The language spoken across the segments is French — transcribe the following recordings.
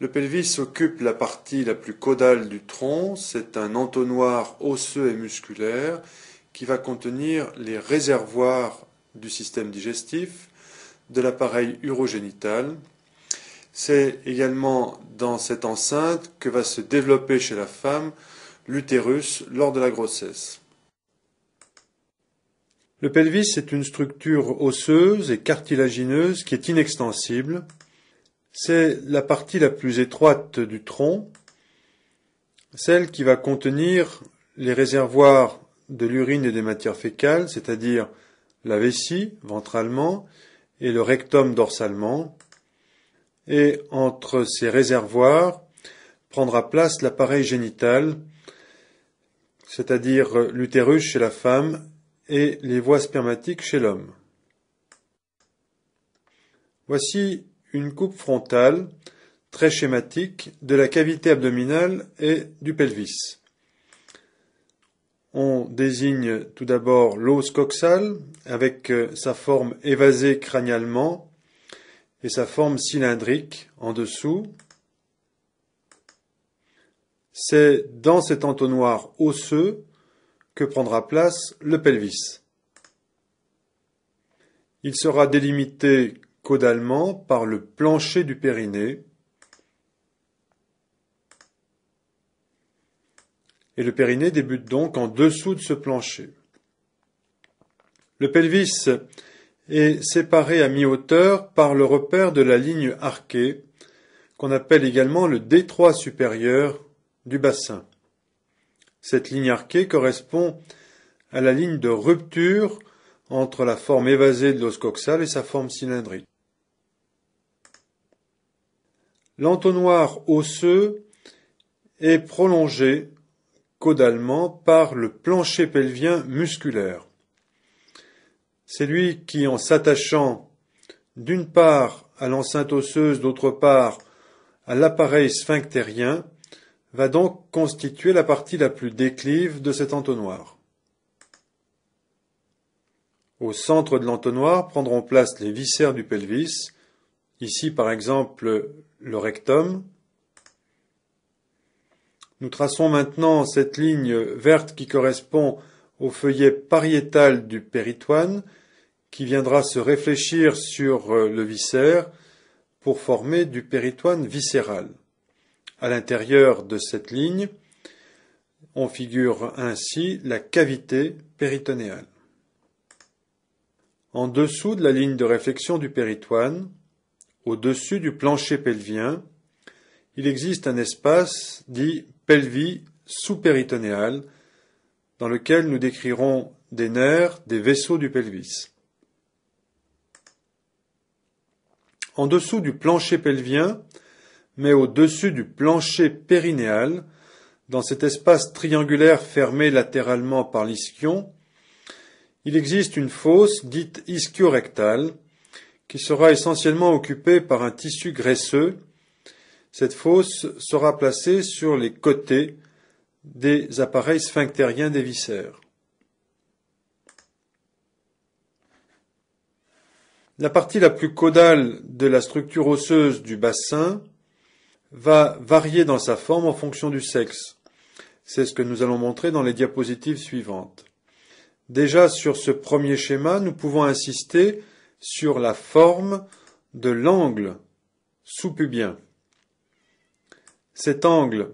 Le pelvis occupe la partie la plus caudale du tronc, c'est un entonnoir osseux et musculaire qui va contenir les réservoirs du système digestif, de l'appareil urogénital. C'est également dans cette enceinte que va se développer chez la femme l'utérus lors de la grossesse. Le pelvis est une structure osseuse et cartilagineuse qui est inextensible, c'est la partie la plus étroite du tronc, celle qui va contenir les réservoirs de l'urine et des matières fécales, c'est-à-dire la vessie ventralement et le rectum dorsalement, et entre ces réservoirs prendra place l'appareil génital, c'est-à-dire l'utérus chez la femme et les voies spermatiques chez l'homme. Voici une coupe frontale, très schématique, de la cavité abdominale et du pelvis. On désigne tout d'abord l'os coxal avec euh, sa forme évasée crânialement et sa forme cylindrique en dessous. C'est dans cet entonnoir osseux que prendra place le pelvis. Il sera délimité par le plancher du périnée et le périnée débute donc en dessous de ce plancher. Le pelvis est séparé à mi-hauteur par le repère de la ligne arquée, qu'on appelle également le détroit supérieur du bassin. Cette ligne arquée correspond à la ligne de rupture entre la forme évasée de l'os coxal et sa forme cylindrique. L'entonnoir osseux est prolongé caudalement par le plancher pelvien musculaire. C'est lui qui, en s'attachant d'une part à l'enceinte osseuse, d'autre part à l'appareil sphinctérien, va donc constituer la partie la plus déclive de cet entonnoir. Au centre de l'entonnoir prendront place les viscères du pelvis, ici par exemple le rectum. Nous traçons maintenant cette ligne verte qui correspond au feuillet pariétal du péritoine qui viendra se réfléchir sur euh, le viscère pour former du péritoine viscéral. À l'intérieur de cette ligne, on figure ainsi la cavité péritonéale. En dessous de la ligne de réflexion du péritoine, au-dessus du plancher pelvien, il existe un espace dit pelvis sous-péritonéal dans lequel nous décrirons des nerfs, des vaisseaux du pelvis. En dessous du plancher pelvien, mais au-dessus du plancher périnéal, dans cet espace triangulaire fermé latéralement par l'ischion, il existe une fosse dite rectale qui sera essentiellement occupée par un tissu graisseux. Cette fosse sera placée sur les côtés des appareils sphinctériens des viscères. La partie la plus caudale de la structure osseuse du bassin va varier dans sa forme en fonction du sexe. C'est ce que nous allons montrer dans les diapositives suivantes. Déjà sur ce premier schéma, nous pouvons insister sur la forme de l'angle sous-pubien. Cet angle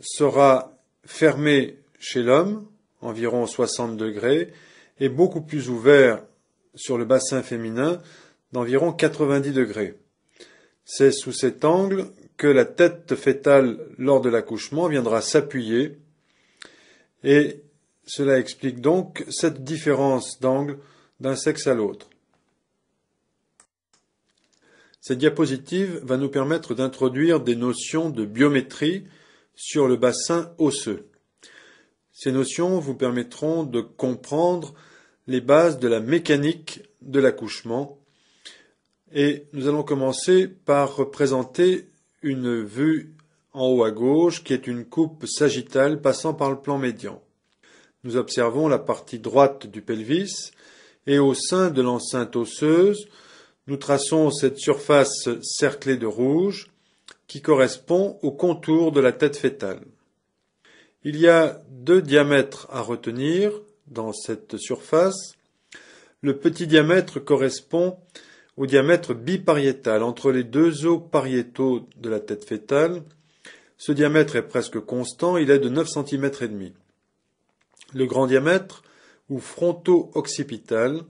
sera fermé chez l'homme, environ 60 degrés, et beaucoup plus ouvert sur le bassin féminin d'environ 90 degrés. C'est sous cet angle que la tête fétale lors de l'accouchement viendra s'appuyer et cela explique donc cette différence d'angle d'un sexe à l'autre. Cette diapositive va nous permettre d'introduire des notions de biométrie sur le bassin osseux. Ces notions vous permettront de comprendre les bases de la mécanique de l'accouchement. Et nous allons commencer par représenter une vue en haut à gauche qui est une coupe sagittale passant par le plan médian. Nous observons la partie droite du pelvis et au sein de l'enceinte osseuse, nous traçons cette surface cerclée de rouge qui correspond au contour de la tête fœtale. Il y a deux diamètres à retenir dans cette surface. Le petit diamètre correspond au diamètre bipariétal entre les deux os pariétaux de la tête fœtale. Ce diamètre est presque constant, il est de 9 cm et demi. Le grand diamètre ou fronto-occipital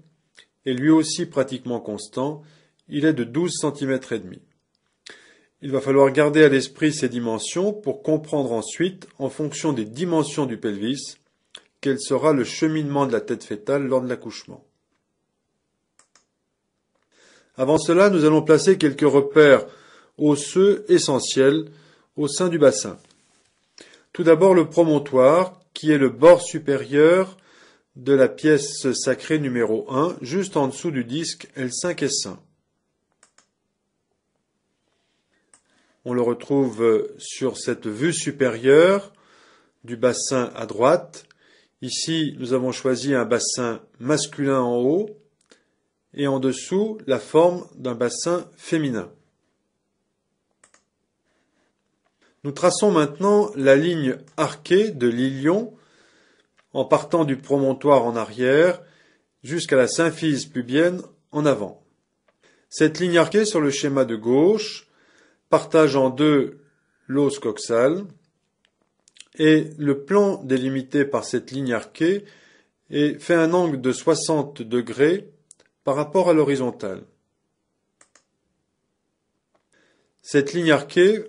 et lui aussi pratiquement constant, il est de 12 cm et demi. Il va falloir garder à l'esprit ces dimensions pour comprendre ensuite, en fonction des dimensions du pelvis, quel sera le cheminement de la tête fétale lors de l'accouchement. Avant cela, nous allons placer quelques repères osseux essentiels au sein du bassin. Tout d'abord le promontoire, qui est le bord supérieur de la pièce sacrée numéro 1, juste en dessous du disque L5S1. On le retrouve euh, sur cette vue supérieure du bassin à droite. Ici, nous avons choisi un bassin masculin en haut et en dessous la forme d'un bassin féminin. Nous traçons maintenant la ligne arquée de l'ilion en partant du promontoire en arrière jusqu'à la symphyse pubienne en avant. Cette ligne arquée sur le schéma de gauche partage en deux l'os coxal et le plan délimité par cette ligne arquée et fait un angle de 60 degrés par rapport à l'horizontale. Cette ligne arquée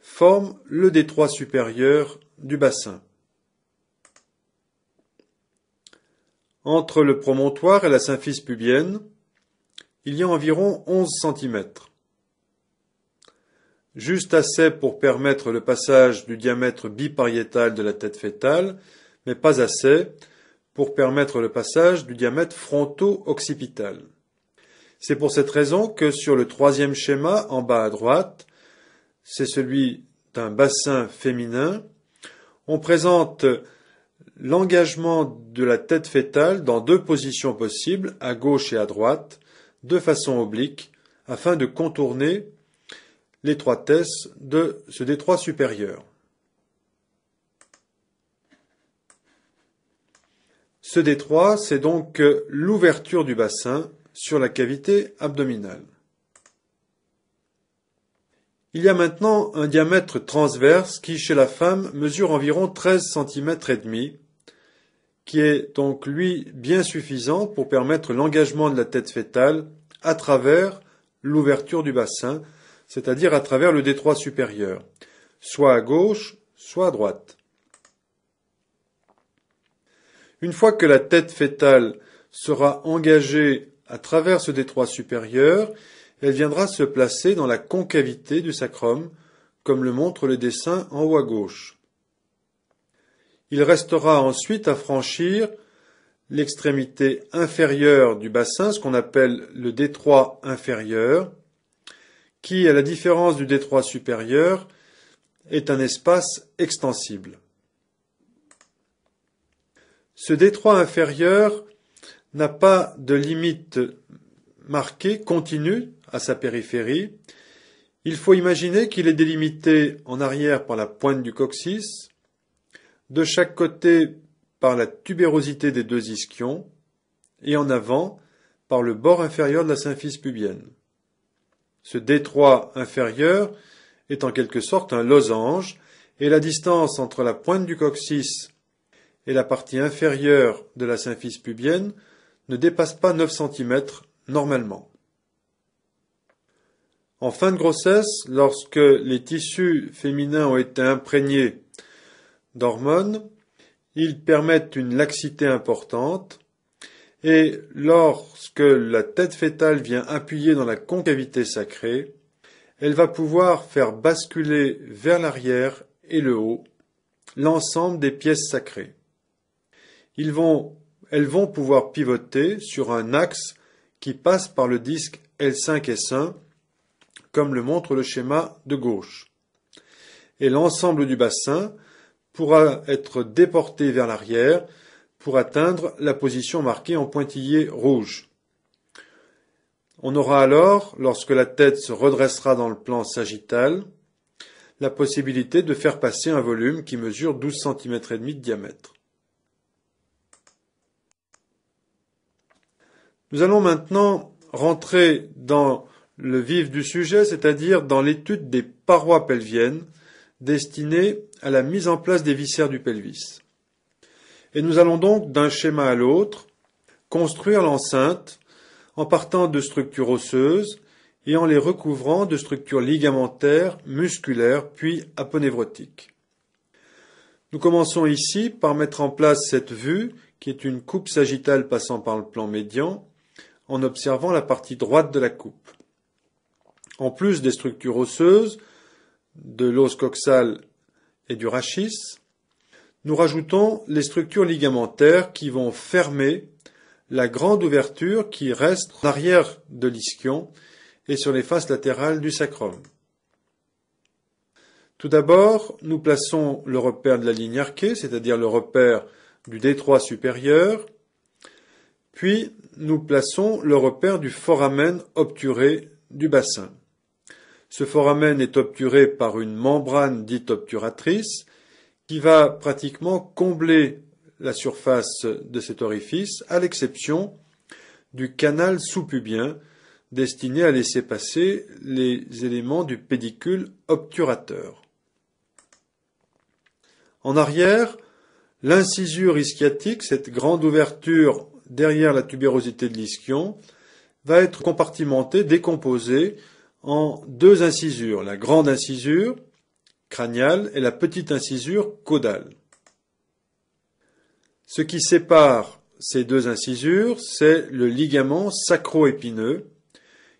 forme le détroit supérieur du bassin. Entre le promontoire et la symphyse pubienne, il y a environ 11 cm. Juste assez pour permettre le passage du diamètre bipariétal de la tête fétale, mais pas assez pour permettre le passage du diamètre fronto-occipital. C'est pour cette raison que sur le troisième schéma en bas à droite, c'est celui d'un bassin féminin, on présente l'engagement de la tête fœtale dans deux positions possibles, à gauche et à droite, de façon oblique, afin de contourner l'étroitesse de ce détroit supérieur. Ce détroit, c'est donc l'ouverture du bassin sur la cavité abdominale. Il y a maintenant un diamètre transverse qui, chez la femme, mesure environ 13 cm et demi qui est donc lui bien suffisant pour permettre l'engagement de la tête fétale à travers l'ouverture du bassin, c'est-à-dire à travers le détroit supérieur, soit à gauche, soit à droite. Une fois que la tête fétale sera engagée à travers ce détroit supérieur, elle viendra se placer dans la concavité du sacrum, comme le montre le dessin en haut à gauche. Il restera ensuite à franchir l'extrémité inférieure du bassin, ce qu'on appelle le détroit inférieur, qui, à la différence du détroit supérieur, est un espace extensible. Ce détroit inférieur n'a pas de limite marquée continue à sa périphérie. Il faut imaginer qu'il est délimité en arrière par la pointe du coccyx, de chaque côté par la tubérosité des deux ischions, et en avant par le bord inférieur de la symphyse pubienne. Ce détroit inférieur est en quelque sorte un losange, et la distance entre la pointe du coccyx et la partie inférieure de la symphyse pubienne ne dépasse pas 9 cm normalement. En fin de grossesse, lorsque les tissus féminins ont été imprégnés d'hormones, ils permettent une laxité importante, et lorsque la tête fœtale vient appuyer dans la concavité sacrée, elle va pouvoir faire basculer vers l'arrière et le haut l'ensemble des pièces sacrées. elles vont pouvoir pivoter sur un axe qui passe par le disque L5 S1, comme le montre le schéma de gauche. Et l'ensemble du bassin pourra être déporté vers l'arrière pour atteindre la position marquée en pointillé rouge. On aura alors, lorsque la tête se redressera dans le plan sagittal, la possibilité de faire passer un volume qui mesure 12 cm et demi de diamètre. Nous allons maintenant rentrer dans le vif du sujet, c'est-à-dire dans l'étude des parois pelviennes destinée à la mise en place des viscères du pelvis. Et nous allons donc d'un schéma à l'autre construire l'enceinte en partant de structures osseuses et en les recouvrant de structures ligamentaires, musculaires, puis aponévrotiques. Nous commençons ici par mettre en place cette vue qui est une coupe sagittale passant par le plan médian en observant la partie droite de la coupe. En plus des structures osseuses, de l'os coxal et du rachis, nous rajoutons les structures ligamentaires qui vont fermer la grande ouverture qui reste en arrière de l'ischion et sur les faces latérales du sacrum. Tout d'abord, nous plaçons le repère de la ligne arquée, c'est-à-dire le repère du détroit supérieur, puis nous plaçons le repère du foramen obturé du bassin. Ce foramen est obturé par une membrane dite obturatrice qui va pratiquement combler la surface de cet orifice, à l'exception du canal sous-pubien destiné à laisser passer les éléments du pédicule obturateur. En arrière, l'incisure ischiatique, cette grande ouverture derrière la tubérosité de l'ischion, va être compartimentée, décomposée en deux incisures, la grande incisure crâniale et la petite incisure caudale. Ce qui sépare ces deux incisures, c'est le ligament sacroépineux,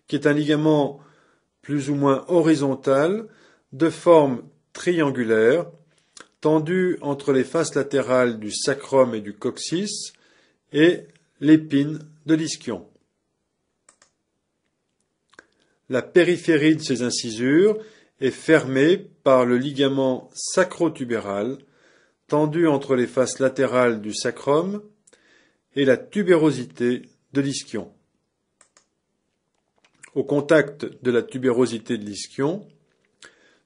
qui est un ligament plus ou moins horizontal, de forme triangulaire, tendu entre les faces latérales du sacrum et du coccyx et l'épine de l'ischion. La périphérie de ces incisures est fermée par le ligament sacrotubéral, tendu entre les faces latérales du sacrum et la tubérosité de l'ischion. Au contact de la tubérosité de l'ischion,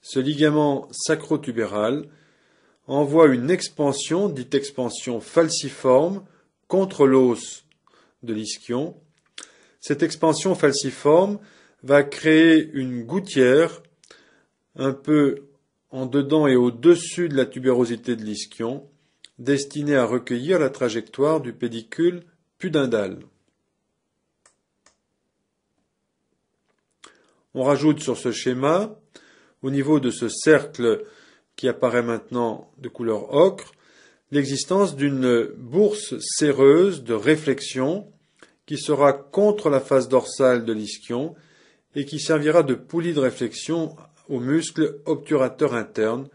ce ligament sacrotubéral envoie une expansion, dite expansion falciforme, contre l'os de l'ischion. Cette expansion falciforme va créer une gouttière un peu en dedans et au-dessus de la tubérosité de l'ischion, destinée à recueillir la trajectoire du pédicule pudendal. On rajoute sur ce schéma, au niveau de ce cercle qui apparaît maintenant de couleur ocre, l'existence d'une bourse séreuse de réflexion qui sera contre la face dorsale de l'ischion et qui servira de poulie de réflexion au muscle obturateur interne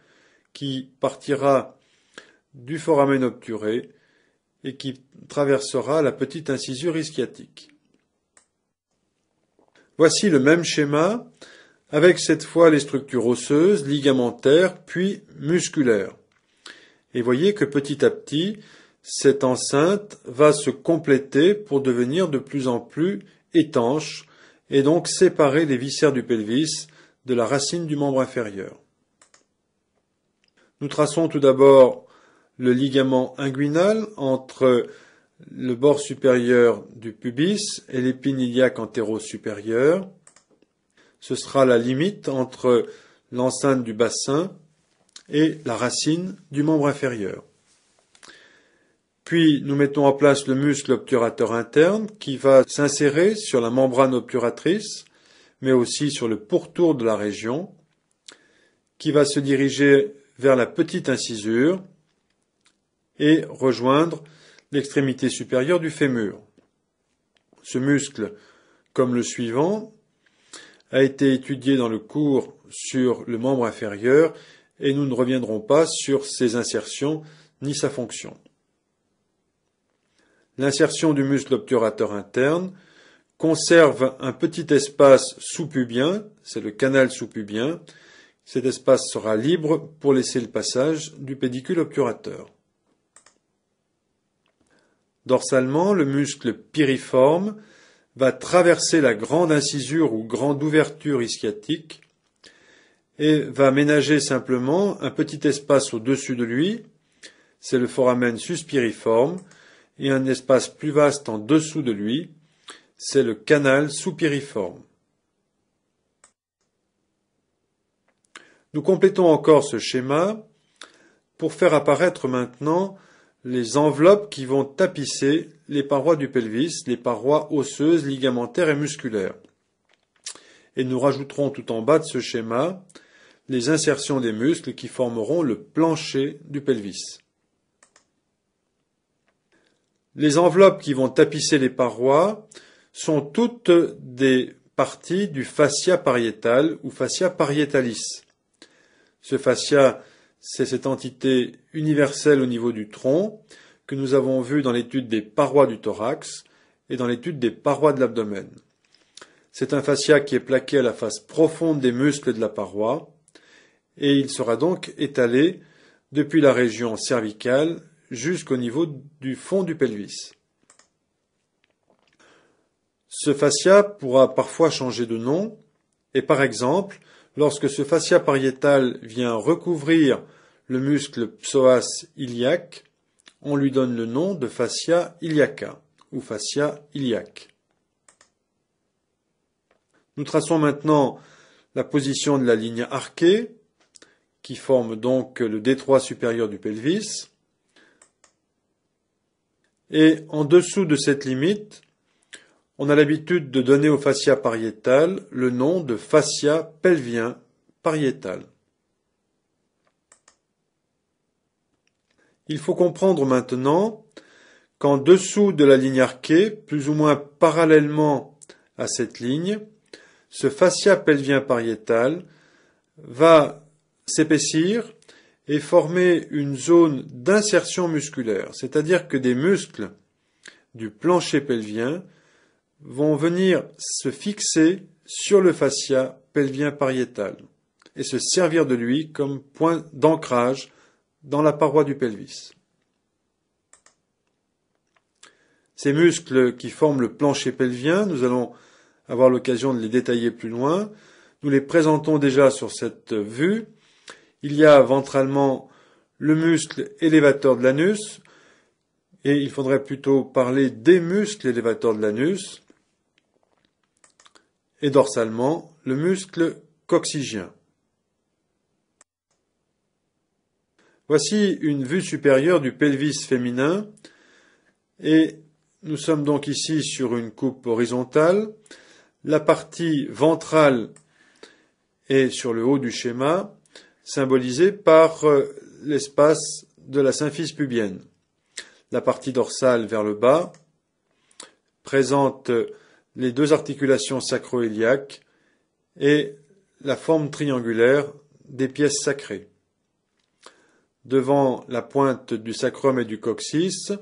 qui partira du foramen obturé et qui traversera la petite incisure ischiatique. Voici le même schéma avec cette fois les structures osseuses, ligamentaires, puis musculaires. Et voyez que petit à petit, cette enceinte va se compléter pour devenir de plus en plus étanche et donc séparer les viscères du pelvis de la racine du membre inférieur. Nous traçons tout d'abord le ligament inguinal entre le bord supérieur du pubis et l'épine iliaque antéro-supérieure. Ce sera la limite entre l'enceinte du bassin et la racine du membre inférieur. Puis nous mettons en place le muscle obturateur interne qui va s'insérer sur la membrane obturatrice, mais aussi sur le pourtour de la région, qui va se diriger vers la petite incisure et rejoindre l'extrémité supérieure du fémur. Ce muscle, comme le suivant, a été étudié dans le cours sur le membre inférieur et nous ne reviendrons pas sur ses insertions ni sa fonction l'insertion du muscle obturateur interne conserve un petit espace sous-pubien, c'est le canal sous-pubien. Cet espace sera libre pour laisser le passage du pédicule obturateur. Dorsalement, le muscle piriforme va traverser la grande incisure ou grande ouverture ischiatique et va ménager simplement un petit espace au-dessus de lui, c'est le foramen suspiriforme, et un espace plus vaste en dessous de lui, c'est le canal soupiriforme. Nous complétons encore ce schéma pour faire apparaître maintenant les enveloppes qui vont tapisser les parois du pelvis, les parois osseuses, ligamentaires et musculaires. Et nous rajouterons tout en bas de ce schéma les insertions des muscles qui formeront le plancher du pelvis. Les enveloppes qui vont tapisser les parois sont toutes des parties du fascia pariétal ou fascia pariétalis. Ce fascia, c'est cette entité universelle au niveau du tronc que nous avons vue dans l'étude des parois du thorax et dans l'étude des parois de l'abdomen. C'est un fascia qui est plaqué à la face profonde des muscles de la paroi, et il sera donc étalé depuis la région cervicale jusqu'au niveau du fond du pelvis. Ce fascia pourra parfois changer de nom, et par exemple, lorsque ce fascia pariétal vient recouvrir le muscle psoas iliaque, on lui donne le nom de fascia iliaca ou fascia iliaque. Nous traçons maintenant la position de la ligne arquée, qui forme donc le détroit supérieur du pelvis. Et en dessous de cette limite, on a l'habitude de donner au fascia pariétal le nom de fascia pelvien pariétal. Il faut comprendre maintenant qu'en dessous de la ligne arquée, plus ou moins parallèlement à cette ligne, ce fascia pelvien pariétal va s'épaissir et former une zone d'insertion musculaire, c'est-à-dire que des muscles du plancher pelvien vont venir se fixer sur le fascia pelvien pariétal et se servir de lui comme point d'ancrage dans la paroi du pelvis. Ces muscles qui forment le plancher pelvien, nous allons avoir l'occasion de les détailler plus loin. Nous les présentons déjà sur cette vue il y a ventralement le muscle élévateur de l'anus, et il faudrait plutôt parler des muscles élévateurs de l'anus, et dorsalement le muscle coccygien. Voici une vue supérieure du pelvis féminin, et nous sommes donc ici sur une coupe horizontale. La partie ventrale est sur le haut du schéma, symbolisé par euh, l'espace de la symphyse pubienne. La partie dorsale vers le bas présente les deux articulations sacro sacro-iliaques et la forme triangulaire des pièces sacrées. Devant la pointe du sacrum et du coccyx,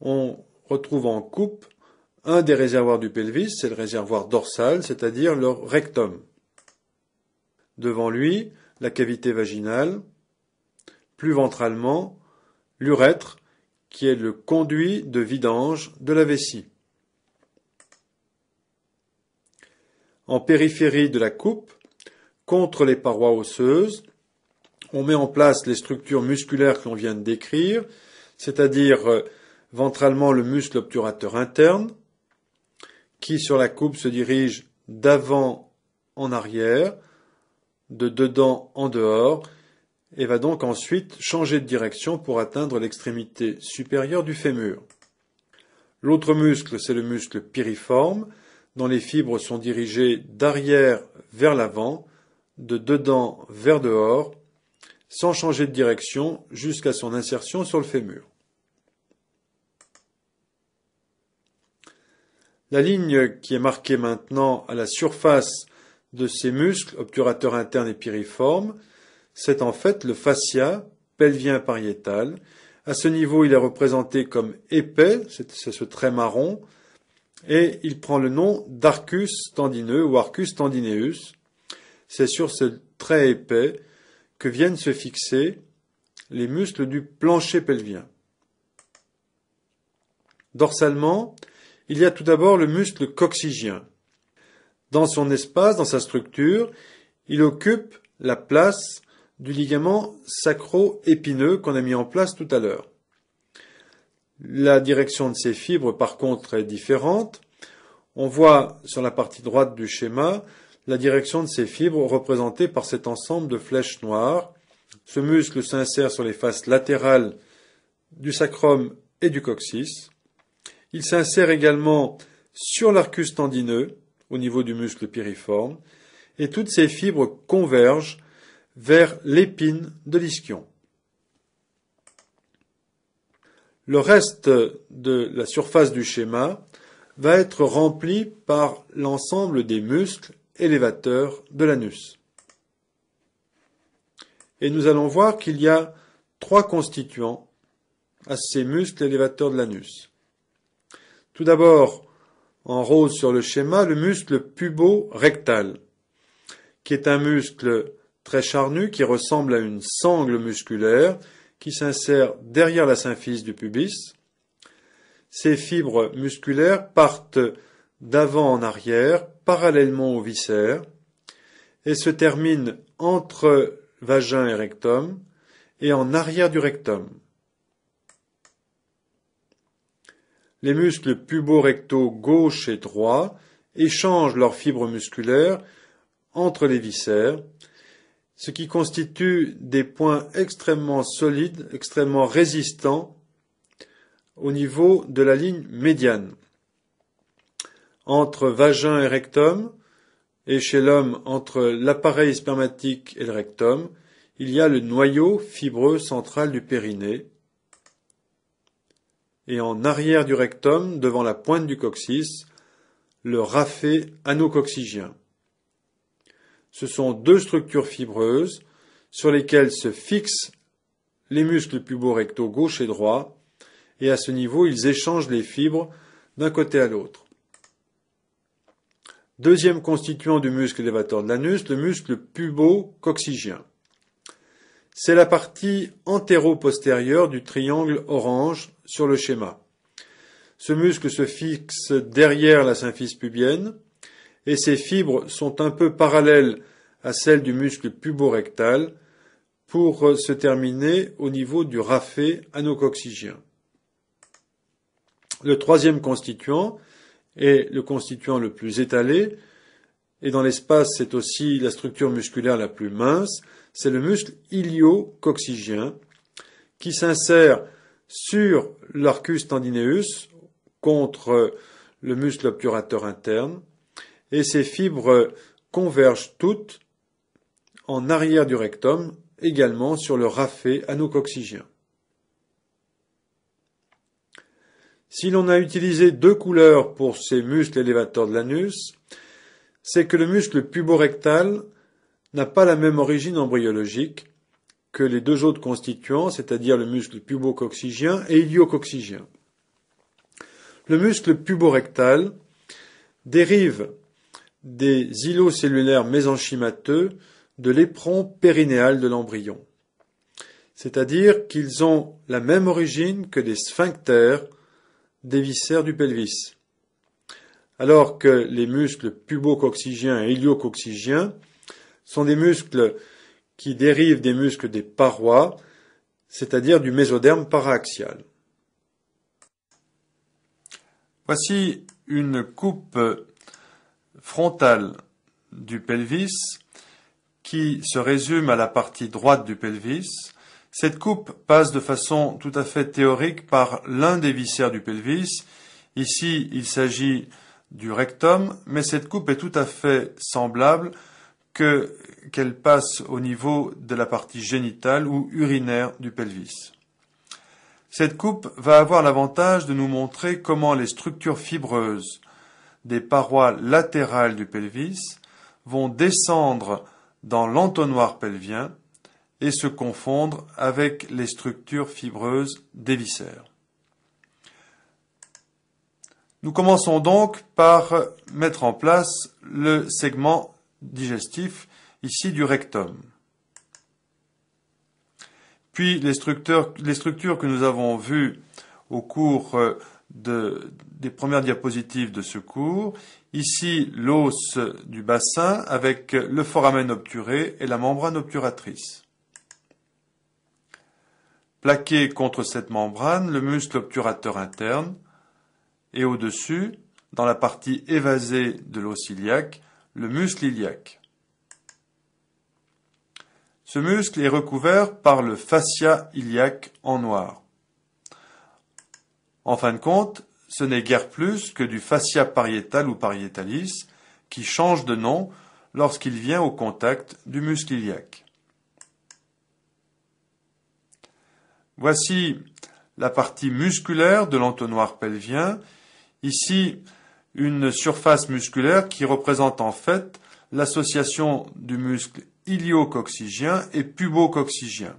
on retrouve en coupe un des réservoirs du pelvis, c'est le réservoir dorsal, c'est-à-dire le rectum. Devant lui, la cavité vaginale, plus ventralement, l'urètre, qui est le conduit de vidange de la vessie. En périphérie de la coupe, contre les parois osseuses, on met en place les structures musculaires que l'on vient de décrire, c'est-à-dire euh, ventralement le muscle obturateur interne, qui sur la coupe se dirige d'avant en arrière, de dedans en dehors, et va donc ensuite changer de direction pour atteindre l'extrémité supérieure du fémur. L'autre muscle, c'est le muscle piriforme, dont les fibres sont dirigées d'arrière vers l'avant, de dedans vers dehors, sans changer de direction jusqu'à son insertion sur le fémur. La ligne qui est marquée maintenant à la surface de ces muscles obturateurs internes et piriformes, c'est en fait le fascia pelvien pariétal. À ce niveau, il est représenté comme épais, c'est ce trait marron, et il prend le nom d'arcus tendineux ou arcus tendineus. C'est sur ce trait épais que viennent se fixer les muscles du plancher pelvien. Dorsalement, il y a tout d'abord le muscle coccygien. Dans son espace, dans sa structure, il occupe la place du ligament sacro-épineux qu'on a mis en place tout à l'heure. La direction de ces fibres, par contre, est différente. On voit sur la partie droite du schéma la direction de ces fibres représentée par cet ensemble de flèches noires. Ce muscle s'insère sur les faces latérales du sacrum et du coccyx. Il s'insère également sur l'arcus tendineux au niveau du muscle piriforme, et toutes ces fibres convergent vers l'épine de l'ischion. Le reste de la surface du schéma va être rempli par l'ensemble des muscles élévateurs de l'anus. Et nous allons voir qu'il y a trois constituants à ces muscles élévateurs de l'anus. Tout d'abord, en rose sur le schéma le muscle pubo-rectal, qui est un muscle très charnu qui ressemble à une sangle musculaire qui s'insère derrière la symphyse du pubis. Ces fibres musculaires partent d'avant en arrière, parallèlement aux viscères, et se terminent entre vagin et rectum, et en arrière du rectum. Les muscles puborectaux gauche et droit échangent leurs fibres musculaires entre les viscères, ce qui constitue des points extrêmement solides, extrêmement résistants au niveau de la ligne médiane. Entre vagin et rectum, et chez l'homme entre l'appareil spermatique et le rectum, il y a le noyau fibreux central du périnée, et en arrière du rectum, devant la pointe du coccyx, le raphé anococcygien. Ce sont deux structures fibreuses sur lesquelles se fixent les muscles puborectaux gauche et droit, et à ce niveau, ils échangent les fibres d'un côté à l'autre. Deuxième constituant du muscle élévateur de l'anus, le muscle pubo-coccygien. C'est la partie antéro-postérieure du triangle orange sur le schéma. Ce muscle se fixe derrière la symphyse pubienne et ses fibres sont un peu parallèles à celles du muscle puborectal pour se terminer au niveau du rafé anocoxygien. Le troisième constituant est le constituant le plus étalé, et dans l'espace, c'est aussi la structure musculaire la plus mince, c'est le muscle ilio-coccygien qui s'insère sur l'arcus tendineus contre le muscle obturateur interne et ces fibres convergent toutes en arrière du rectum, également sur le raphé anococcygien. Si l'on a utilisé deux couleurs pour ces muscles élévateurs de l'anus, c'est que le muscle puborectal n'a pas la même origine embryologique que les deux autres constituants, c'est-à-dire le muscle pubococcygien et iliococcygien. Le muscle puborectal dérive des îlots cellulaires mésenchymateux de l'éperon périnéal de l'embryon, c'est-à-dire qu'ils ont la même origine que des sphincters des viscères du pelvis alors que les muscles pubococcygiens et héliococcygiens sont des muscles qui dérivent des muscles des parois, c'est-à-dire du mésoderme paraxial. Voici une coupe frontale du pelvis qui se résume à la partie droite du pelvis. Cette coupe passe de façon tout à fait théorique par l'un des viscères du pelvis. Ici, il s'agit du rectum, mais cette coupe est tout à fait semblable que qu'elle passe au niveau de la partie génitale ou urinaire du pelvis. Cette coupe va avoir l'avantage de nous montrer comment les structures fibreuses des parois latérales du pelvis vont descendre dans l'entonnoir pelvien et se confondre avec les structures fibreuses des viscères. Nous commençons donc par mettre en place le segment digestif, ici du rectum. Puis les structures, que nous avons vues au cours euh, des premières diapositives de ce cours. Ici, l'os du bassin avec le foramen obturé et la membrane obturatrice. Plaqué contre cette membrane, le muscle obturateur interne, et au-dessus, dans la partie évasée de l'os iliaque, le muscle iliaque. Ce muscle est recouvert par le fascia iliaque en noir. En fin de compte, ce n'est guère plus que du fascia pariétal ou pariétalis qui change de nom lorsqu'il vient au contact du muscle iliaque. Voici la partie musculaire de l'entonnoir pelvien Ici, une surface musculaire qui représente en fait l'association du muscle iliococcygien et pubococcygien.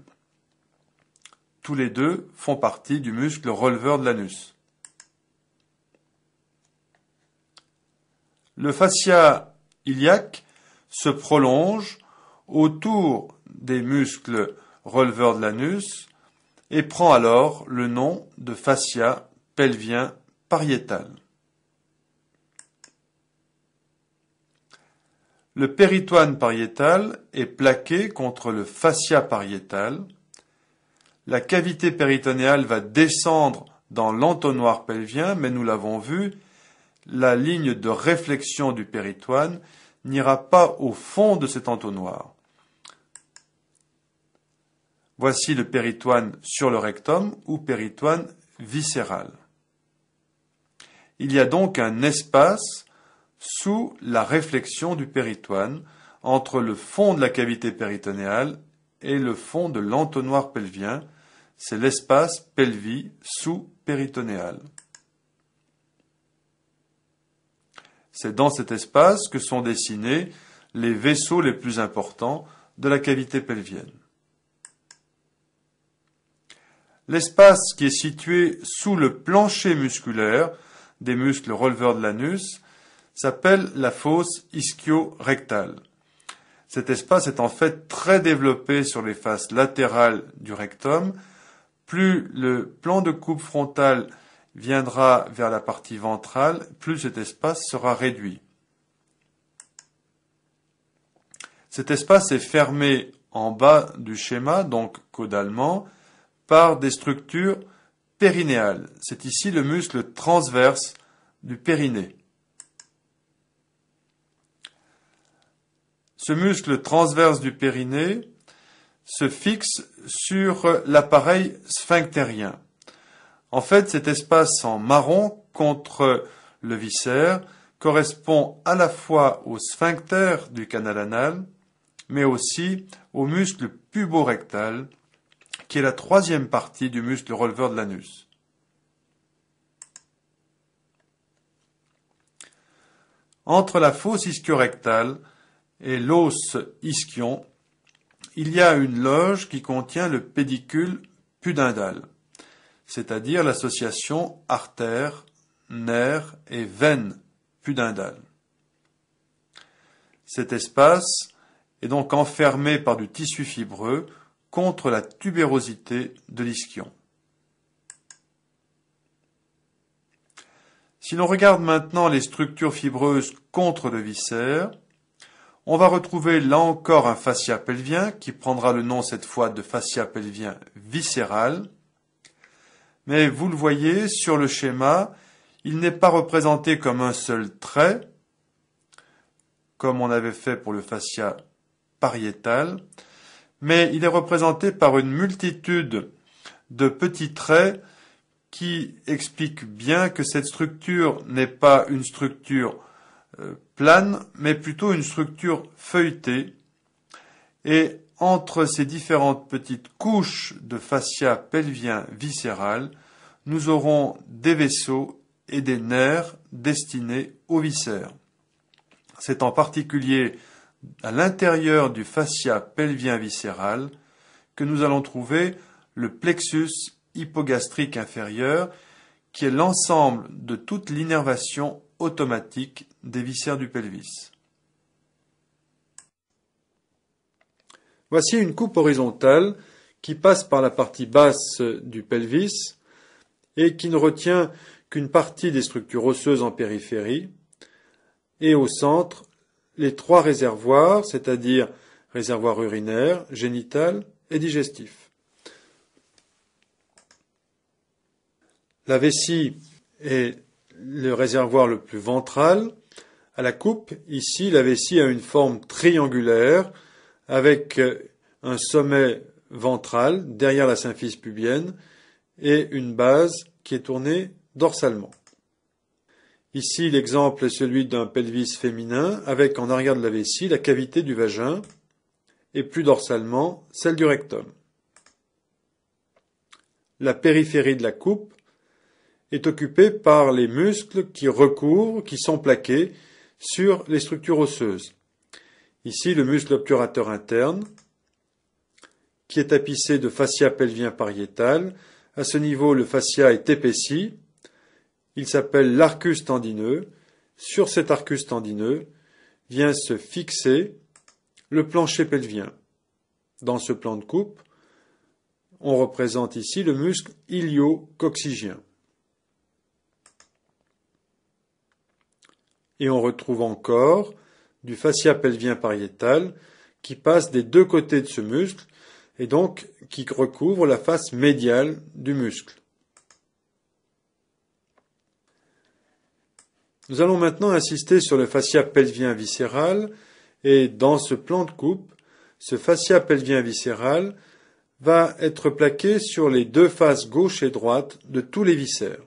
Tous les deux font partie du muscle releveur de l'anus. Le fascia iliaque se prolonge autour des muscles releveurs de l'anus et prend alors le nom de fascia pelvien le péritoine pariétal est plaqué contre le fascia pariétal. La cavité péritonéale va descendre dans l'entonnoir pelvien, mais nous l'avons vu, la ligne de réflexion du péritoine n'ira pas au fond de cet entonnoir. Voici le péritoine sur le rectum ou péritoine viscéral. Il y a donc un espace sous la réflexion du péritoine entre le fond de la cavité péritonéale et le fond de l'entonnoir pelvien, c'est l'espace pelvis sous-péritonéal. C'est dans cet espace que sont dessinés les vaisseaux les plus importants de la cavité pelvienne. L'espace qui est situé sous le plancher musculaire des muscles releveurs de l'anus s'appelle la fosse ischio-rectale. Cet espace est en fait très développé sur les faces latérales du rectum. Plus le plan de coupe frontale viendra vers la partie ventrale, plus cet espace sera réduit. Cet espace est fermé en bas du schéma, donc caudalement, par des structures c'est ici le muscle transverse du périnée. Ce muscle transverse du périnée se fixe sur l'appareil sphinctérien. En fait, cet espace en marron contre le viscère correspond à la fois au sphincter du canal anal, mais aussi au muscle puborectal qui est la troisième partie du muscle releveur de l'anus. Entre la fosse ischio-rectale et l'os ischion, il y a une loge qui contient le pédicule pudendal, c'est-à-dire l'association artère, nerf et veine pudendale. Cet espace est donc enfermé par du tissu fibreux contre la tubérosité de l'ischion. Si l'on regarde maintenant les structures fibreuses contre le viscère, on va retrouver là encore un fascia pelvien qui prendra le nom cette fois de fascia pelvien viscéral. Mais vous le voyez sur le schéma, il n'est pas représenté comme un seul trait, comme on avait fait pour le fascia pariétal, mais il est représenté par une multitude de petits traits qui expliquent bien que cette structure n'est pas une structure euh, plane, mais plutôt une structure feuilletée. Et entre ces différentes petites couches de fascia pelvien viscéral, nous aurons des vaisseaux et des nerfs destinés aux viscères. C'est en particulier à l'intérieur du fascia pelvien viscéral que nous allons trouver le plexus hypogastrique inférieur qui est l'ensemble de toute l'innervation automatique des viscères du pelvis. Voici une coupe horizontale qui passe par la partie basse du pelvis et qui ne retient qu'une partie des structures osseuses en périphérie et au centre les trois réservoirs, c'est-à-dire réservoir urinaire, génital et digestif. La vessie est le réservoir le plus ventral. À la coupe, ici, la vessie a une forme triangulaire avec un sommet ventral derrière la symphyse pubienne et une base qui est tournée dorsalement. Ici, l'exemple est celui d'un pelvis féminin avec en arrière de la vessie la cavité du vagin et plus dorsalement celle du rectum. La périphérie de la coupe est occupée par les muscles qui recouvrent, qui sont plaqués sur les structures osseuses. Ici, le muscle obturateur interne, qui est tapissé de fascia pelvien pariétal. À ce niveau, le fascia est épaissi il s'appelle l'arcus tendineux. Sur cet arcus tendineux vient se fixer le plancher pelvien. Dans ce plan de coupe, on représente ici le muscle ilio-coccygien. Et on retrouve encore du fascia pelvien pariétal qui passe des deux côtés de ce muscle et donc qui recouvre la face médiale du muscle. Nous allons maintenant insister sur le fascia pelvien viscéral et dans ce plan de coupe, ce fascia pelvien viscéral va être plaqué sur les deux faces gauche et droite de tous les viscères.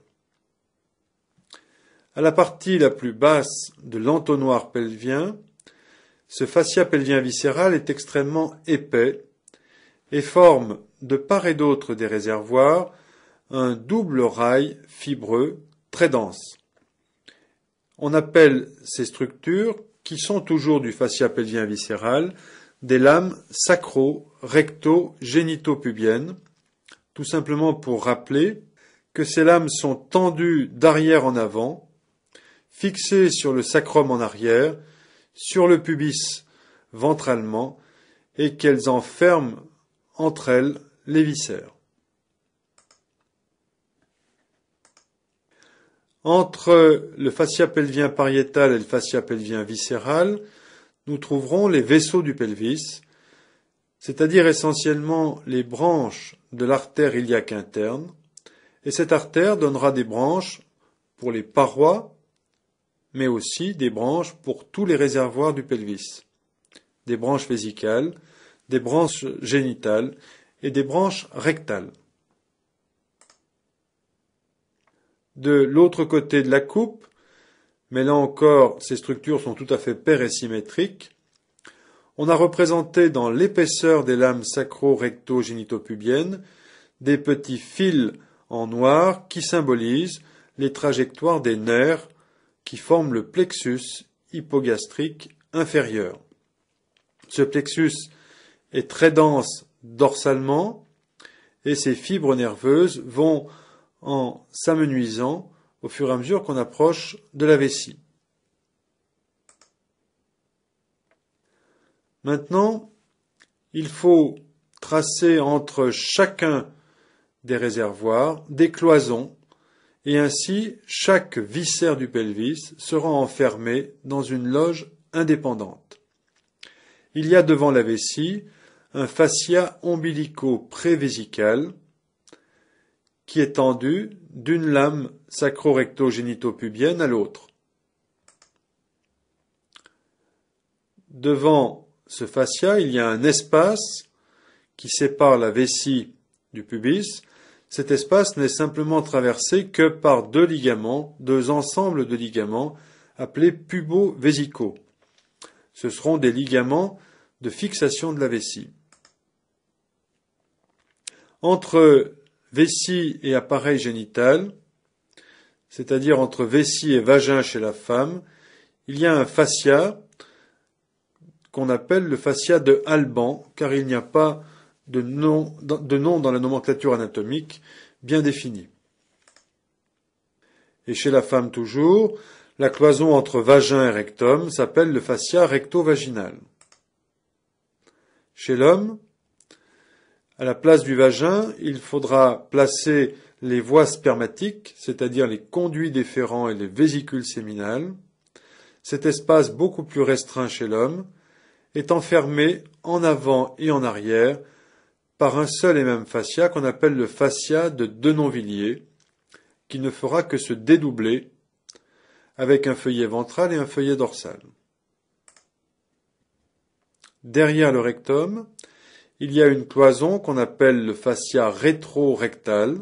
À la partie la plus basse de l'entonnoir pelvien, ce fascia pelvien viscéral est extrêmement épais et forme de part et d'autre des réservoirs un double rail fibreux très dense. On appelle ces structures, qui sont toujours du fascia pelvien viscéral, des lames sacro, recto, génito-pubiennes, tout simplement pour rappeler que ces lames sont tendues d'arrière en avant, fixées sur le sacrum en arrière, sur le pubis ventralement, et qu'elles enferment entre elles les viscères. Entre le fascia pelvien pariétal et le fascia pelvien viscéral, nous trouverons les vaisseaux du pelvis, c'est-à-dire essentiellement les branches de l'artère iliaque interne, et cette artère donnera des branches pour les parois, mais aussi des branches pour tous les réservoirs du pelvis, des branches vésicales, des branches génitales et des branches rectales. de l'autre côté de la coupe, mais là encore, ces structures sont tout à fait paires et symétriques. On a représenté dans l'épaisseur des lames sacro-recto-génitopubiennes des petits fils en noir qui symbolisent les trajectoires des nerfs qui forment le plexus hypogastrique inférieur. Ce plexus est très dense dorsalement et ses fibres nerveuses vont en s'amenuisant au fur et à mesure qu'on approche de la vessie. Maintenant, il faut tracer entre chacun des réservoirs des cloisons et ainsi chaque viscère du pelvis sera enfermé dans une loge indépendante. Il y a devant la vessie un fascia ombilico prévésical qui est tendue d'une lame sacro-recto-génito-pubienne à l'autre. Devant ce fascia, il y a un espace qui sépare la vessie du pubis. Cet espace n'est simplement traversé que par deux ligaments, deux ensembles de ligaments appelés pubo-vésicaux. Ce seront des ligaments de fixation de la vessie. Entre vessie et appareil génital, c'est-à-dire entre vessie et vagin chez la femme, il y a un fascia qu'on appelle le fascia de Alban, car il n'y a pas de nom, dans la nomenclature anatomique bien définie. Et chez la femme toujours, la cloison entre vagin et rectum s'appelle le fascia recto-vaginal. Chez l'homme, à la place du vagin, il faudra placer les voies spermatiques, c'est-à-dire les conduits déférents et les vésicules séminales. Cet espace beaucoup plus restreint chez l'homme est enfermé en avant et en arrière par un seul et même fascia qu'on appelle le fascia de Denonvilliers, qui ne fera que se dédoubler avec un feuillet ventral et un feuillet dorsal. Derrière le rectum, il y a une cloison qu'on appelle le fascia rétro-rectal.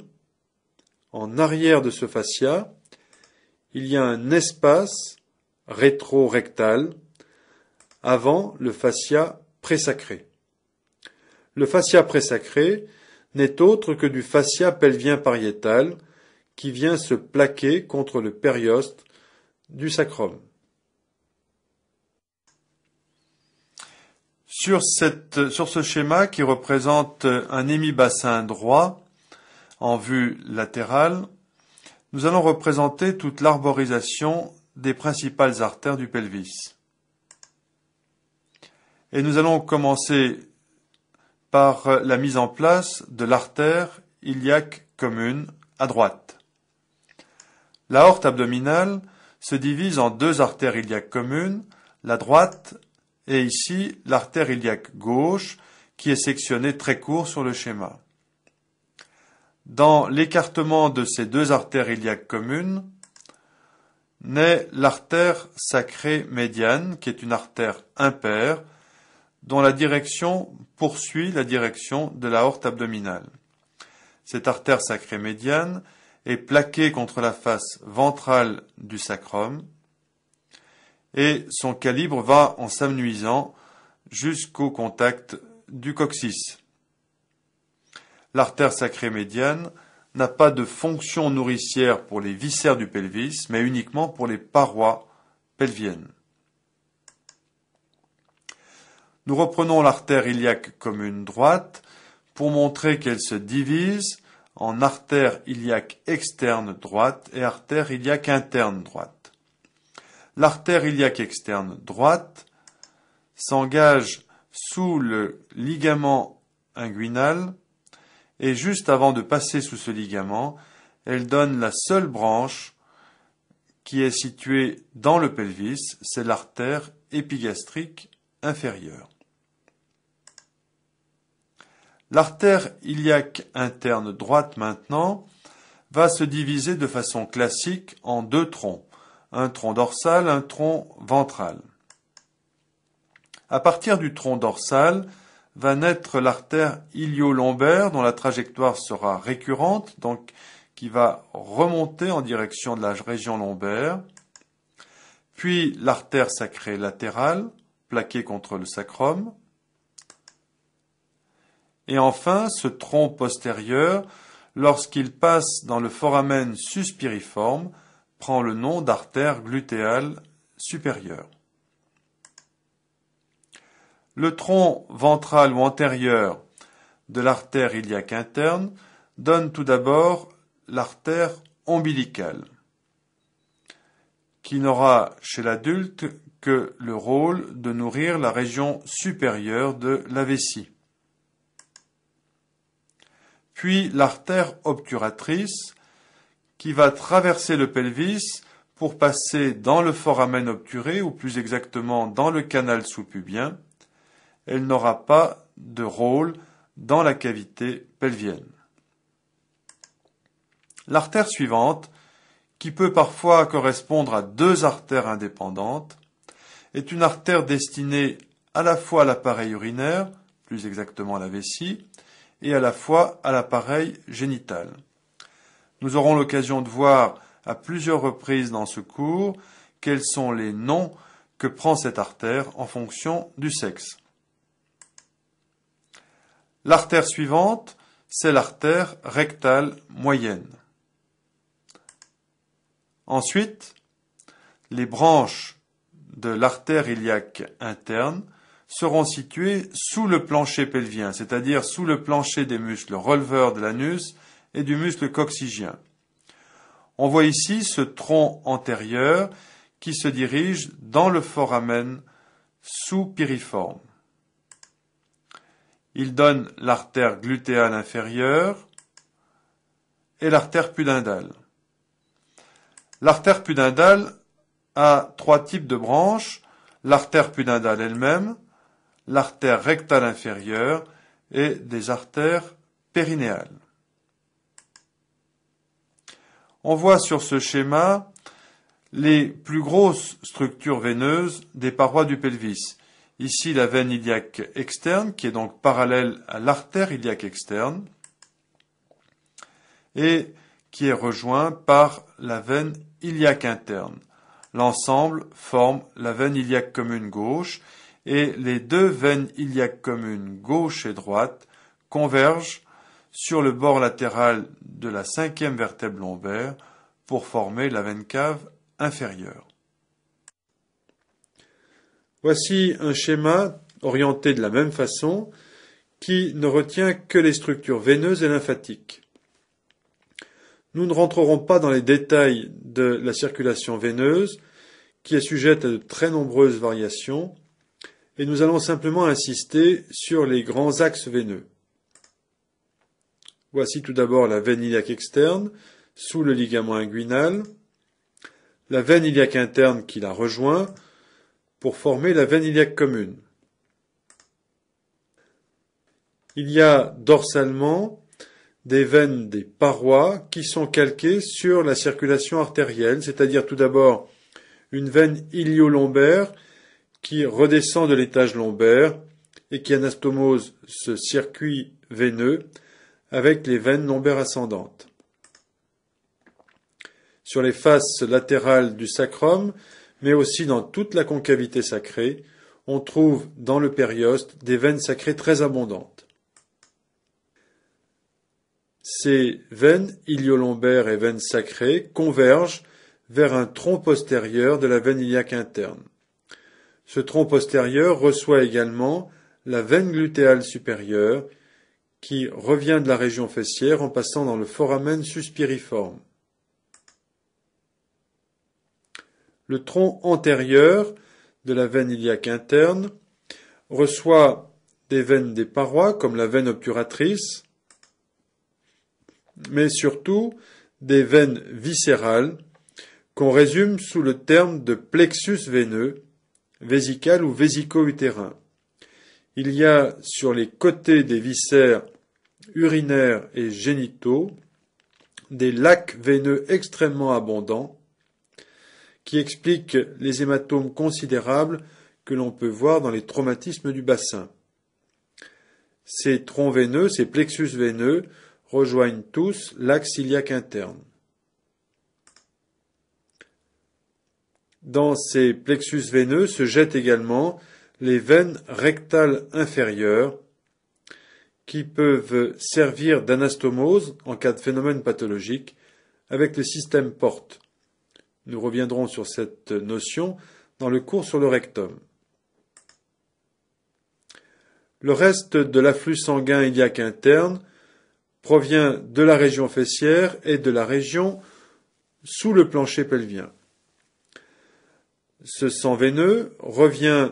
En arrière de ce fascia, il y a un espace rétro-rectal avant le fascia présacré. Le fascia présacré n'est autre que du fascia pelvien pariétal qui vient se plaquer contre le périoste du sacrum. Sur, ce schéma qui représente un hémibassin droit en vue latérale, nous allons représenter toute l'arborisation des principales artères du pelvis. Et nous allons commencer par la mise en place de l'artère iliaque commune à droite. L'aorte abdominale se divise en deux artères iliaques communes, la droite et ici l'artère iliaque gauche qui est sectionnée très court sur le schéma. Dans l'écartement de ces deux artères iliaques communes naît l'artère sacrée médiane qui est une artère impaire dont la direction poursuit la direction de horte abdominale. Cette artère sacrée médiane est plaquée contre la face ventrale du sacrum et son calibre va en s'amenuisant jusqu'au contact du coccyx. L'artère sacrée médiane n'a pas de fonction nourricière pour les viscères du pelvis, mais uniquement pour les parois pelviennes. Nous reprenons l'artère iliaque commune droite pour montrer qu'elle se divise en artère iliaque externe droite et artère iliaque interne droite. L'artère iliaque externe droite s'engage sous le ligament inguinal et juste avant de passer sous ce ligament, elle donne la seule branche qui est située dans le pelvis, c'est l'artère épigastrique inférieure. L'artère iliaque interne droite maintenant va se diviser de façon classique en deux troncs un tronc dorsal, un tronc ventral. À partir du tronc dorsal va naître l'artère iliolombaire dont la trajectoire sera récurrente, donc qui va remonter en direction de la région lombaire, puis l'artère sacrée latérale, plaquée contre le sacrum, et enfin ce tronc postérieur lorsqu'il passe dans le foramen suspiriforme, prend le nom d'artère glutéale supérieure. Le tronc ventral ou antérieur de l'artère iliaque interne donne tout d'abord l'artère ombilicale, qui n'aura chez l'adulte que le rôle de nourrir la région supérieure de la vessie. Puis l'artère obturatrice qui va traverser le pelvis pour passer dans le foramen obturé ou plus exactement dans le canal sous-pubien. Elle n'aura pas de rôle dans la cavité pelvienne. L'artère suivante, qui peut parfois correspondre à deux artères indépendantes, est une artère destinée à la fois à l'appareil urinaire, plus exactement à la vessie, et à la fois à l'appareil génital. Nous aurons l'occasion de voir à plusieurs reprises dans ce cours quels sont les noms que prend cette artère en fonction du sexe. L'artère suivante, c'est l'artère rectale moyenne. Ensuite, les branches de l'artère iliaque interne seront situées sous le plancher pelvien, c'est-à-dire sous le plancher des muscles releveurs de l'anus et du muscle coccygien. On voit ici ce tronc antérieur qui se dirige dans le foramen sous piriforme. Il donne l'artère glutéale inférieure et l'artère pudendale. L'artère pudendale a trois types de branches, l'artère pudendale elle-même, l'artère rectale inférieure et des artères périnéales. On voit sur ce schéma les plus grosses structures veineuses des parois du pelvis. Ici, la veine iliaque externe, qui est donc parallèle à l'artère iliaque externe, et qui est rejoint par la veine iliaque interne. L'ensemble forme la veine iliaque commune gauche, et les deux veines iliaques communes gauche et droite convergent sur le bord latéral de la cinquième vertèbre lombaire pour former la veine cave inférieure. Voici un schéma orienté de la même façon qui ne retient que les structures veineuses et lymphatiques. Nous ne rentrerons pas dans les détails de la circulation veineuse, qui est sujette à de très nombreuses variations, et nous allons simplement insister sur les grands axes veineux. Voici tout d'abord la veine iliaque externe, sous le ligament inguinal, la veine iliaque interne qui la rejoint, pour former la veine iliaque commune. Il y a dorsalement des veines des parois qui sont calquées sur la circulation artérielle, c'est-à-dire tout d'abord une veine iliolombaire qui redescend de l'étage lombaire et qui anastomose ce circuit veineux avec les veines lombaires ascendantes. Sur les faces latérales du sacrum, mais aussi dans toute la concavité sacrée, on trouve dans le périoste des veines sacrées très abondantes. Ces veines iliolombaires et veines sacrées convergent vers un tronc postérieur de la veine iliaque interne. Ce tronc postérieur reçoit également la veine glutéale supérieure qui revient de la région fessière en passant dans le foramen suspiriforme. Le tronc antérieur de la veine iliaque interne reçoit des veines des parois comme la veine obturatrice, mais surtout des veines viscérales qu'on résume sous le terme de plexus veineux, vésical ou vésico-utérin il y a sur les côtés des viscères urinaires et génitaux des lacs veineux extrêmement abondants qui expliquent les hématomes considérables que l'on peut voir dans les traumatismes du bassin. Ces troncs veineux, ces plexus veineux, rejoignent tous l'axe interne. Dans ces plexus veineux se jettent également les veines rectales inférieures qui peuvent servir d'anastomose en cas de phénomène pathologique avec le système porte. Nous reviendrons sur cette notion dans le cours sur le rectum. Le reste de l'afflux sanguin iliaque interne provient de la région fessière et de la région sous le plancher pelvien. Ce sang veineux revient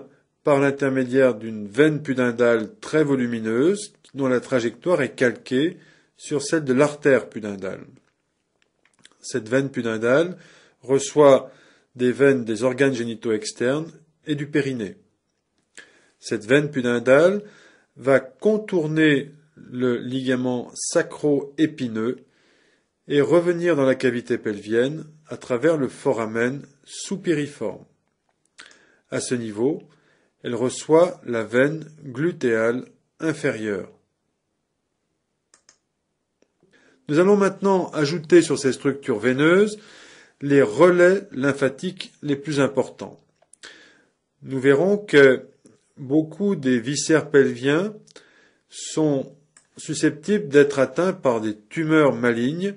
par l'intermédiaire d'une veine pudendale très volumineuse dont la trajectoire est calquée sur celle de l'artère pudendale. Cette veine pudendale reçoit des veines des organes génitaux externes et du périnée. Cette veine pudendale va contourner le ligament sacro-épineux et revenir dans la cavité pelvienne à travers le foramen sous sous-piriforme. À ce niveau, elle reçoit la veine glutéale inférieure. Nous allons maintenant ajouter sur ces structures veineuses les relais lymphatiques les plus importants. Nous verrons que beaucoup des viscères pelviens sont susceptibles d'être atteints par des tumeurs malignes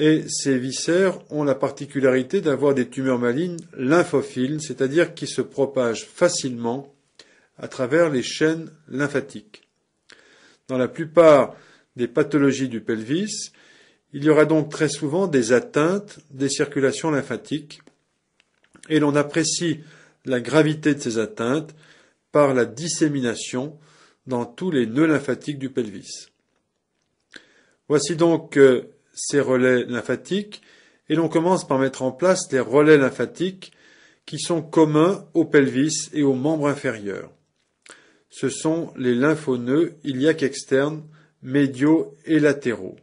et ces viscères ont la particularité d'avoir des tumeurs malignes lymphophiles, c'est-à-dire qui se propagent facilement à travers les chaînes lymphatiques. Dans la plupart des pathologies du pelvis, il y aura donc très souvent des atteintes des circulations lymphatiques et l'on apprécie la gravité de ces atteintes par la dissémination dans tous les nœuds lymphatiques du pelvis. Voici donc euh, ces relais lymphatiques et l'on commence par mettre en place les relais lymphatiques qui sont communs au pelvis et aux membres inférieurs. Ce sont les lymphoneux iliaques externes, médiaux et latéraux.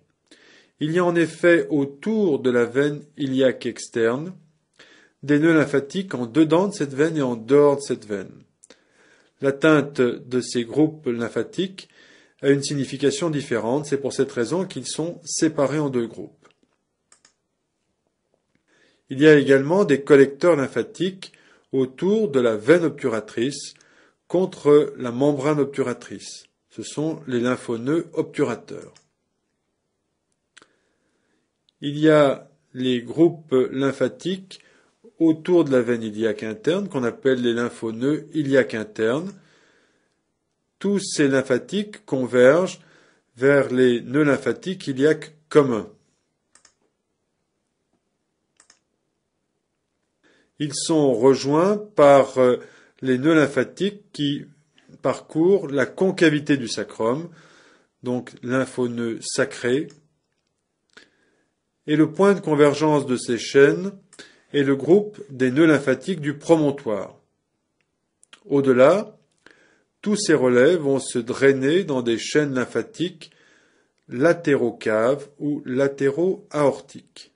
Il y a en effet autour de la veine iliaque externe des nœuds lymphatiques en dedans de cette veine et en dehors de cette veine. L'atteinte de ces groupes lymphatiques a une signification différente, c'est pour cette raison qu'ils sont séparés en deux groupes. Il y a également des collecteurs lymphatiques autour de la veine obturatrice contre la membrane obturatrice. Ce sont les lymphoneux obturateurs. Il y a les groupes lymphatiques autour de la veine iliaque interne qu'on appelle les lymphoneux iliaques internes tous ces lymphatiques convergent vers les nœuds lymphatiques iliaques communs. Ils sont rejoints par euh, les nœuds lymphatiques qui parcourent la concavité du sacrum, donc lymphoneux sacré, et le point de convergence de ces chaînes est le groupe des nœuds lymphatiques du promontoire. Au-delà, tous ces relais vont se drainer dans des chaînes lymphatiques latérocaves ou latéro-aortiques.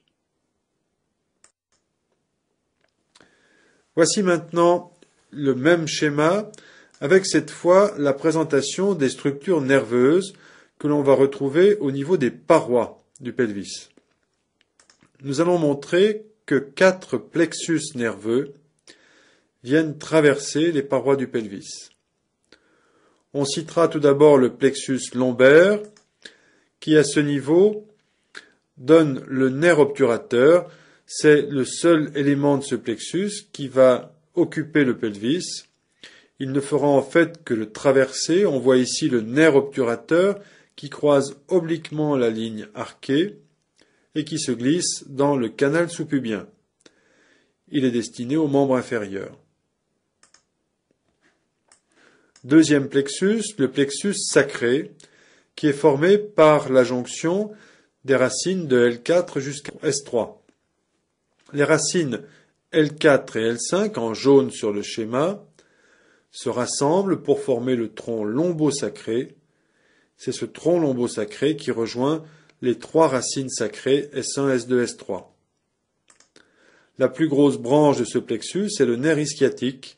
Voici maintenant le même schéma, avec cette fois la présentation des structures nerveuses que l'on va retrouver au niveau des parois du pelvis. Nous allons montrer que quatre plexus nerveux viennent traverser les parois du pelvis. On citera tout d'abord le plexus lombaire qui à ce niveau donne le nerf obturateur. C'est le seul élément de ce plexus qui va occuper le pelvis. Il ne fera en fait que le traverser. On voit ici le nerf obturateur qui croise obliquement la ligne arquée et qui se glisse dans le canal sous-pubien. Il est destiné aux membres inférieurs. Deuxième plexus, le plexus sacré, qui est formé par la jonction des racines de L4 jusqu'à S3. Les racines L4 et L5, en jaune sur le schéma, se rassemblent pour former le tronc lombo-sacré. C'est ce tronc lombo-sacré qui rejoint les trois racines sacrées S1, S2, S3. La plus grosse branche de ce plexus est le nerf ischiatique,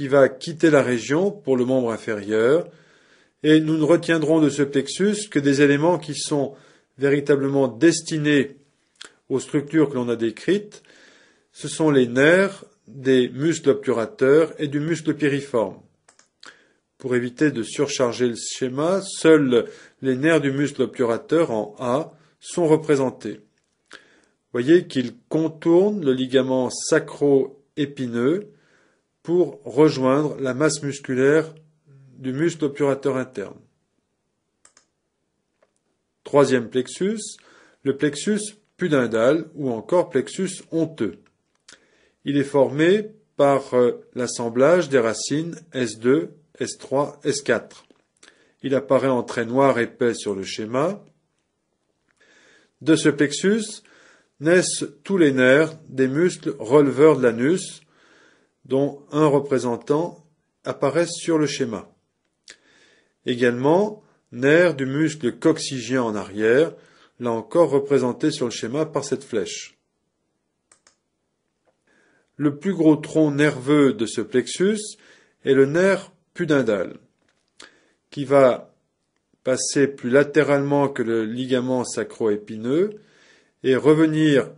qui va quitter la région pour le membre inférieur, et nous ne retiendrons de ce plexus que des éléments qui sont véritablement destinés aux structures que l'on a décrites, ce sont les nerfs des muscles obturateurs et du muscle piriforme. Pour éviter de surcharger le schéma, seuls les nerfs du muscle obturateur en A sont représentés. Voyez qu'ils contournent le ligament sacro-épineux pour rejoindre la masse musculaire du muscle obturateur interne. Troisième plexus, le plexus pudendal ou encore plexus honteux. Il est formé par euh, l'assemblage des racines S2, S3, S4. Il apparaît en trait noir épais sur le schéma. De ce plexus naissent tous les nerfs des muscles releveurs de l'anus, dont un représentant apparaît sur le schéma. Également, nerf du muscle coccygien en arrière, là encore représenté sur le schéma par cette flèche. Le plus gros tronc nerveux de ce plexus est le nerf pudendal, qui va passer plus latéralement que le ligament sacroépineux et revenir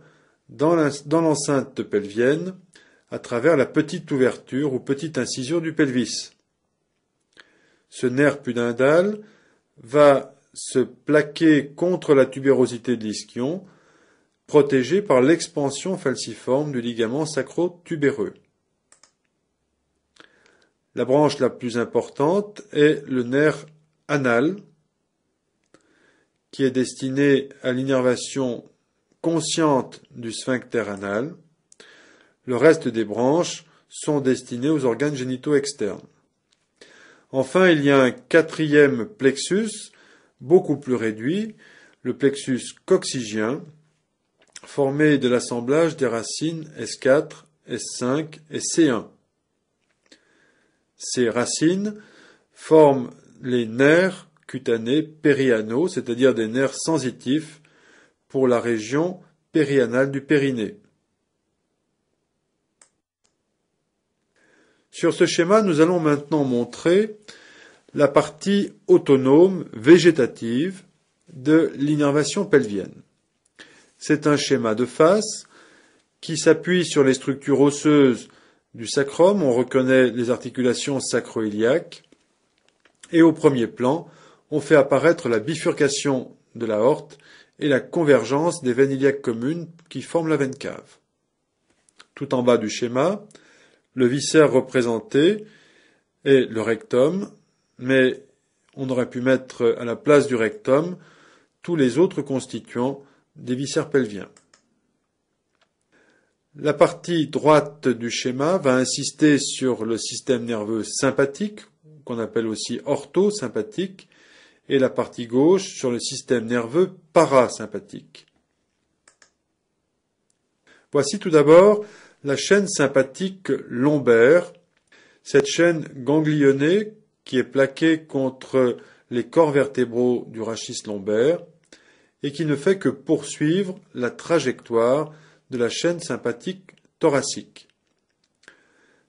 dans l'enceinte pelvienne à travers la petite ouverture ou petite incision du pelvis. Ce nerf pudendal va se plaquer contre la tubérosité de l'ischion, protégé par l'expansion falciforme du ligament sacro-tubéreux. La branche la plus importante est le nerf anal, qui est destiné à l'innervation consciente du sphincter anal. Le reste des branches sont destinées aux organes génitaux externes. Enfin, il y a un quatrième plexus, beaucoup plus réduit, le plexus coccygien, formé de l'assemblage des racines S4, S5 et C1. Ces racines forment les nerfs cutanés périanaux, c'est-à-dire des nerfs sensitifs pour la région périanale du périnée. Sur ce schéma, nous allons maintenant montrer la partie autonome végétative de l'innervation pelvienne. C'est un schéma de face qui s'appuie sur les structures osseuses du sacrum, on reconnaît les articulations sacroiliaques, et au premier plan, on fait apparaître la bifurcation de la horte et la convergence des veines iliaques communes qui forment la veine cave. Tout en bas du schéma, le viscère représenté est le rectum, mais on aurait pu mettre à la place du rectum tous les autres constituants des viscères pelviens. La partie droite du schéma va insister sur le système nerveux sympathique, qu'on appelle aussi orthosympathique, et la partie gauche sur le système nerveux parasympathique. Voici tout d'abord la chaîne sympathique lombaire, cette chaîne ganglionnée qui est plaquée contre les corps vertébraux du rachis lombaire et qui ne fait que poursuivre la trajectoire de la chaîne sympathique thoracique.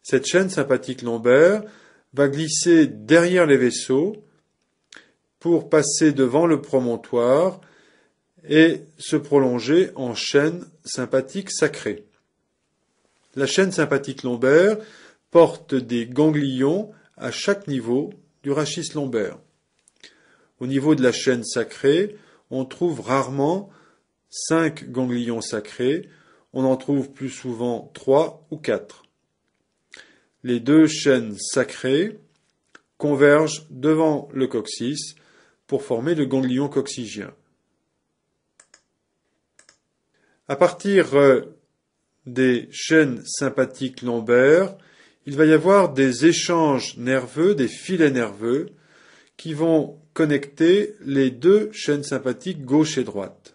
Cette chaîne sympathique lombaire va glisser derrière les vaisseaux pour passer devant le promontoire et se prolonger en chaîne sympathique sacrée. La chaîne sympathique lombaire porte des ganglions à chaque niveau du rachis lombaire. Au niveau de la chaîne sacrée, on trouve rarement cinq ganglions sacrés, on en trouve plus souvent trois ou quatre. Les deux chaînes sacrées convergent devant le coccyx pour former le ganglion coccygien. À partir euh, des chaînes sympathiques lombaires, il va y avoir des échanges nerveux, des filets nerveux, qui vont connecter les deux chaînes sympathiques gauche et droite.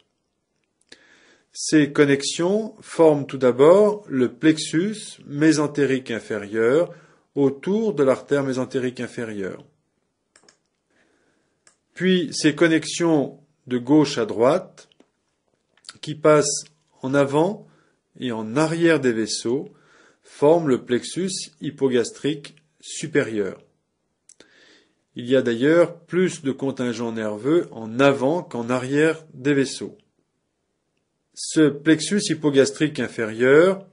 Ces connexions forment tout d'abord le plexus mésentérique inférieur autour de l'artère mésentérique inférieure. Puis ces connexions de gauche à droite qui passent en avant et en arrière des vaisseaux forment le plexus hypogastrique supérieur. Il y a d'ailleurs plus de contingents nerveux en avant qu'en arrière des vaisseaux. Ce plexus hypogastrique inférieur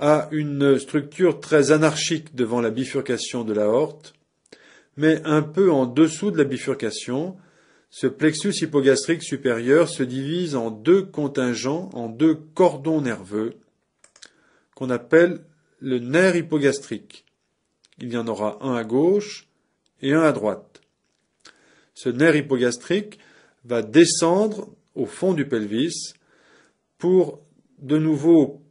a une structure très anarchique devant la bifurcation de l'aorte, mais un peu en dessous de la bifurcation, ce plexus hypogastrique supérieur se divise en deux contingents, en deux cordons nerveux, qu'on appelle le nerf hypogastrique. Il y en aura un à gauche et un à droite. Ce nerf hypogastrique va descendre au fond du pelvis pour de nouveau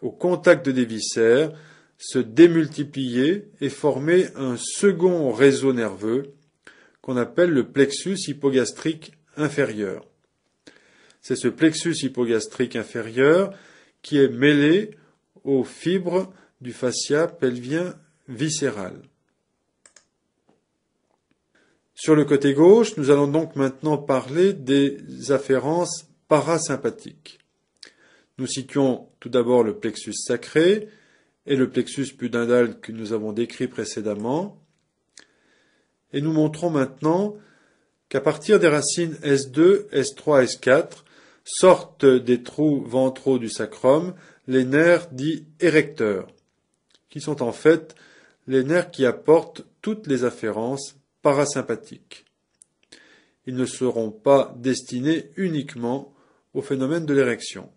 au contact des viscères se démultiplier et former un second réseau nerveux qu'on appelle le plexus hypogastrique inférieur. C'est ce plexus hypogastrique inférieur qui est mêlé aux fibres du fascia pelvien viscéral. Sur le côté gauche, nous allons donc maintenant parler des afférences parasympathiques. Nous situons tout d'abord le plexus sacré et le plexus pudendal que nous avons décrit précédemment, et nous montrons maintenant qu'à partir des racines S2, S3, S4 sortent des trous ventraux du sacrum les nerfs dits érecteurs, qui sont en fait les nerfs qui apportent toutes les afférences parasympathiques. Ils ne seront pas destinés uniquement au phénomène de l'érection.